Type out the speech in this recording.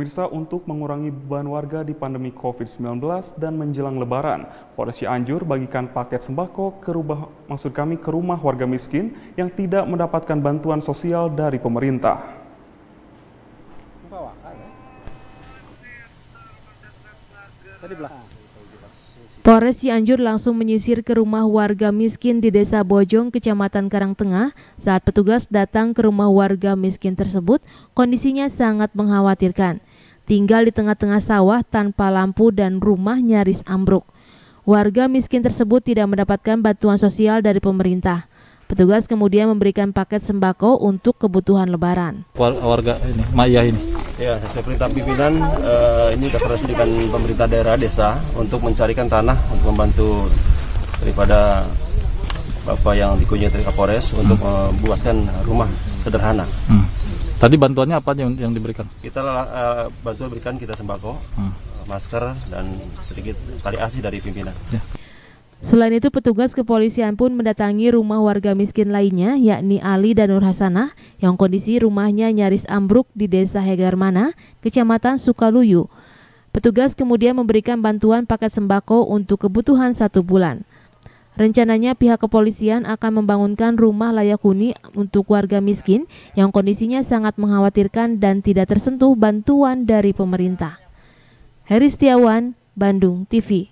Pemirsa, untuk mengurangi beban warga di pandemi COVID-19 dan menjelang lebaran, Polres Cianjur bagikan paket sembako ke rumah, maksud kami ke rumah warga miskin yang tidak mendapatkan bantuan sosial dari pemerintah. Polres Cianjur langsung menyisir ke rumah warga miskin di Desa Bojong, Kecamatan Karangtengah. Saat petugas datang ke rumah warga miskin tersebut, kondisinya sangat mengkhawatirkan. Tinggal di tengah-tengah sawah tanpa lampu dan rumah nyaris ambruk. Warga miskin tersebut tidak mendapatkan bantuan sosial dari pemerintah. Petugas kemudian memberikan paket sembako untuk kebutuhan lebaran. Warga ini, Maya ini. Ya, sesuai perintah pimpinan, eh, ini sudah dengan pemerintah daerah desa untuk mencarikan tanah untuk membantu daripada Bapak yang dikunjungi dari Kapolres untuk hmm. membuatkan rumah sederhana. Hmm. Tadi bantuannya apa yang, yang diberikan? Kita uh, bantuan berikan kita sembako, hmm. Eh, masker dan sedikit tali asih dari pimpinan. Ya. Selain itu petugas kepolisian pun mendatangi rumah warga miskin lainnya yakni Ali dan Nur Hasanah yang kondisi rumahnya nyaris ambruk di Desa Hegarmana, Kecamatan Sukaluyu. Petugas kemudian memberikan bantuan paket sembako untuk kebutuhan satu bulan. Rencananya pihak kepolisian akan membangunkan rumah layak huni untuk warga miskin yang kondisinya sangat mengkhawatirkan dan tidak tersentuh bantuan dari pemerintah. Heri Setiawan, Bandung TV.